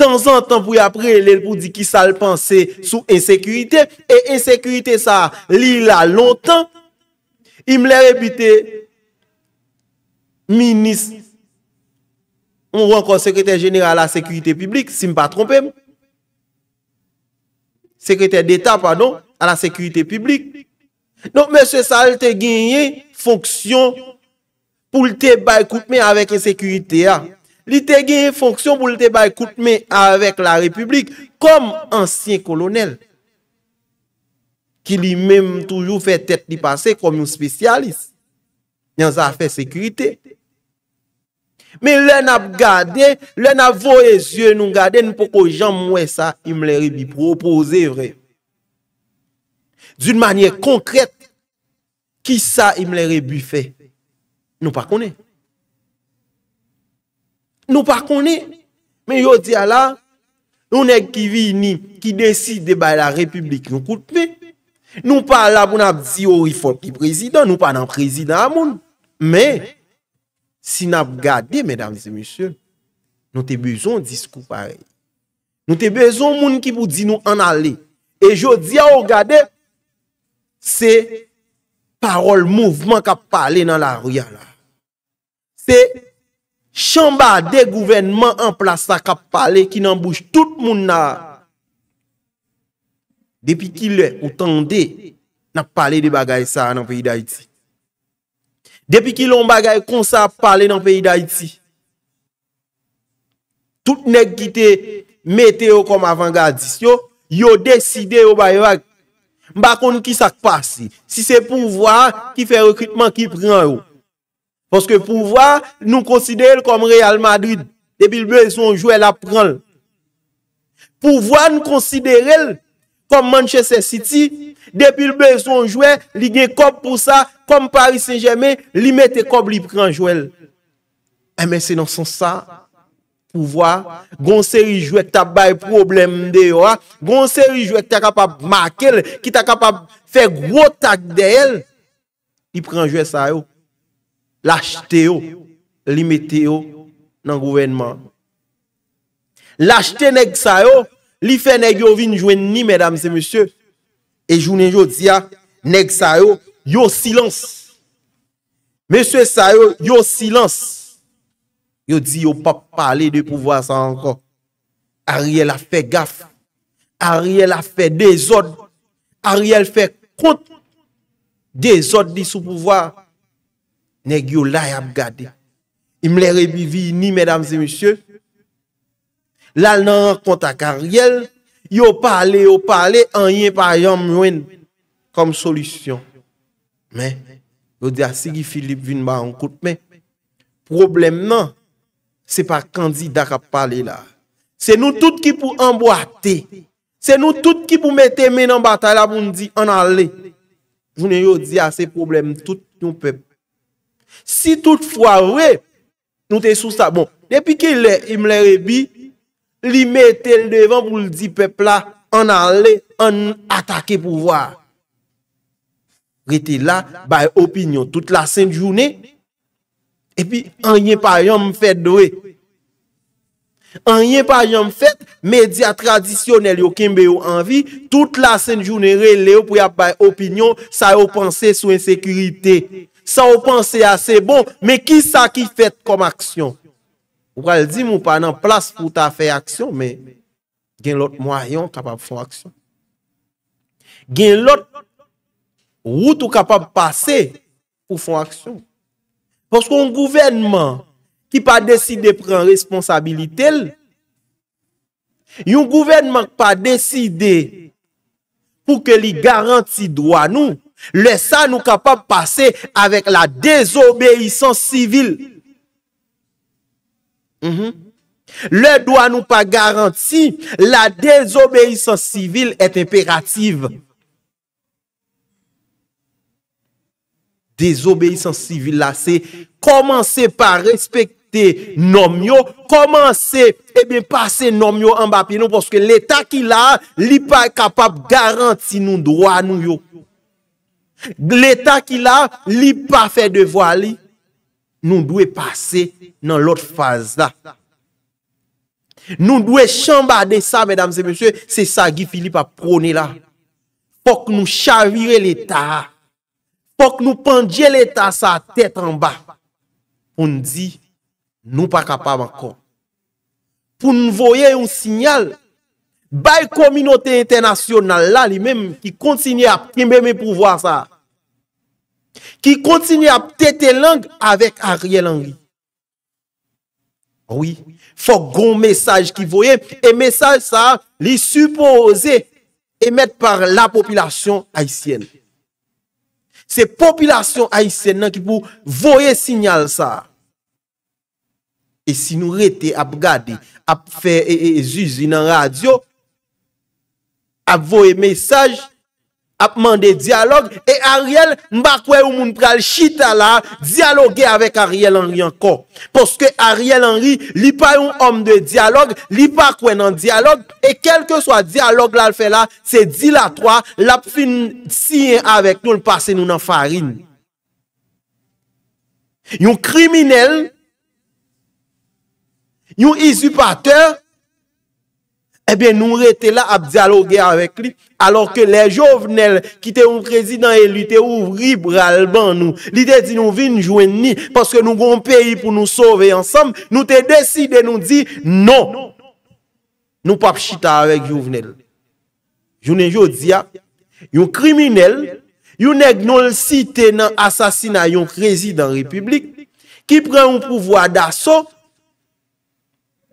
tan zan tan pou y apre, lèl pou di ki sa l'pense sou ensekurite, e ensekurite sa li la lontan, im lè repite, minis, moun wankon sekretèr jenèral la sekurite publik, sim pa trompe moun. Sekretèr d'Etat, pardon, a la sekurite publik. Non, mèche sa lèl te genye fonksyon pou lte baykoutme avèk ensekurite a. Li te gen yon fonksyon pou li te bay koutme avèk la republik kom ansyen kolonel. Ki li menm toujou fè tèt li pase krom yon spesyalis. Nyan zafè sekurite. Men lè nan ap gade, lè nan avoye zye nou gade, nou poko jan mwen sa im lè rebi propose vre. D'un manye konkret ki sa im lè rebi fè nou pa konen. nou pa konè. Men yo diya la, nou nek ki vini, ki desi debay la republik yon koutpe. Nou pa la pou nap di yo yifon ki prezident, nou pa nan prezident a moun. Men, si nap gade, medan visey misyon, nou te bezon diskou pare. Nou te bezon moun ki pou di nou anale. E yo diya ou gade, se, parol mouvman kap pale nan la riyan la. Se, se, Chamba de gouvenman an plasa kap pale ki nan bouche tout moun nan. Depi ki lè, ou tande, nan pale de bagay sa nan peyi da iti. Depi ki lè, ou bagay konsa pale nan peyi da iti. Tout nek gite meteo kom avangadis yo, yo deside yo baywag. Mbakoun ki sakpasi, si se pou vwa ki fe rekritman ki pran yo. Poske pou vwa nou konsidere l kom Real Madrid. Depi l be son jwe l ap pran l. Pou vwa nou konsidere l kom Manchester City. Depi l be son jwe li gen kop pou sa. Kom Paris Saint-Germain li mette kop li pran jwe l. Emen se nan son sa. Pou vwa gonseri jwe tabay problem de yo a. Gonseri jwe te kapap make l. Ki te kapap fe gwo tak de el. Li pran jwe sa yo. L'achete yo, li mette yo nan gouvenman. L'achete neg sa yo, li fe neg yo vinjwen ni, mèdames et mèsyè. E jounen yo di ya, neg sa yo, yo silans. Mèsyè sa yo, yo silans. Yo di yo pa pale de pouvoi sa ankon. Ariel a fe gaf. Ariel a fe dezod. Ariel fe kont. Dezod di sou pouvoi. Nèk yo la yap gade. I mle rebivi ni, mèdames et monsieurs. La nan kontak a riel, yo pale, yo pale, an yin pa yon mwen kom solusyon. Mè, yo di a ah, Sigi Philippe vin ba an koute mè. Problem nan, se pa kandida kap pale la. Se nou tout ki pou ambwate, se nou tout ki pou mette men an batay la moun di an ale. Jounen yo di a ah, se problem tout nou pep. Si tout fwa wè, nou te sou sa, bon, depi ke lè, im lè rebi, li mè tel devan pou l'di pepla, an ale, an atake pou vwa. Rite la, bay opinyon, tout la sen jounè, epi, an yè pa yon mfèd wè. An yè pa yon mfèd, mèdia tradisyonel yo kembe yo anvi, tout la sen jounè re lè yo pou yap bay opinyon, sa yo panse sou ensekurite. Sa ou panse ase bon, men ki sa ki fet kom aksyon? Ou pal di moun pa nan plas pou ta fe aksyon, men gen lot mwayon kapap fon aksyon. Gen lot wout ou kapap pase pou fon aksyon. Pos kon gouvenman ki pa deside pren responsabilitel, yon gouvenman pa deside pou ke li garanti do anou, Le sa nou kapap pase avèk la désobeïsans sivil. Mhm. Le doan nou pa garanti la désobeïsans sivil et imperative. Désobeïsans sivil la se komanse pa respekte nom yo, komanse e eh bin pase nom yo an bapye nou poske l'Etat ki la li pa kapap garanti nou doan nou yo. L'Etat ki la, li pa fe devwa li. Nou dwe pase nan lot faz la. Nou dwe chamba de sa, medam se mesye, se sa gifili pa prone la. Pok nou chavire l'Etat. Pok nou pandje l'Etat sa tet anba. On di, nou pa kapam akon. Pou nou voye yon sinyal, baye kominote internasyon nan la li menm ki kontsini ap prime men pou vwa sa. Ki kontinu ap tete lang avèk a rye langi. Ouwi, fòk goun mesaj ki voye, e mesaj sa li suppose emet par la popilasyon Haitien. Se popilasyon Haitien nan ki pou voye sinyal sa. E si nou rete ap gade, ap fè e, e, e zizi nan radio, ap voye mesaj sa apman de diyalog, e Ariel mbakwe ou moun pral chitala, diyalogue avek Ariel Henry anko. Poske Ariel Henry, li pa yon om de diyalog, li bakwen an diyalog, e kelke swa diyalog lal fe la, se di la toa, lap fin siye avek nou lpase nou nan farin. Yon kriminel, yon izupateur, Ebyen nou rete la ap diyaloge avek li, alor ke le jovenel ki te yon krezidant elu te ouvri bral ban nou, li te di nou vin jouen ni, paske nou goun peyi pou nou sove ansam, nou te deside nou di, non, nou pap chita avek jovenel. Yon enjou diya, yon kriminel, yon neg nou lsi tenan asasina yon krezidant republik, ki pren yon pouvoi daso,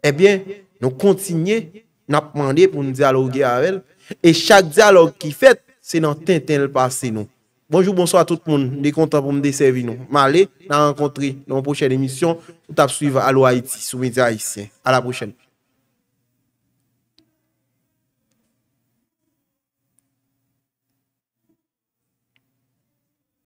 ebyen eh nou kontinye, na pwande pou nou diyaloge avel, e chak diyaloge ki fet, se nan ten ten lpase nou. Bonjou, bonsoy a tout moun, nou de kontan pou mde sevi nou. Malé, nan ankontri nou mwen pochèl emisyon, ou tap suiv a lo Haiti, sou media Haitien. A la pochèl.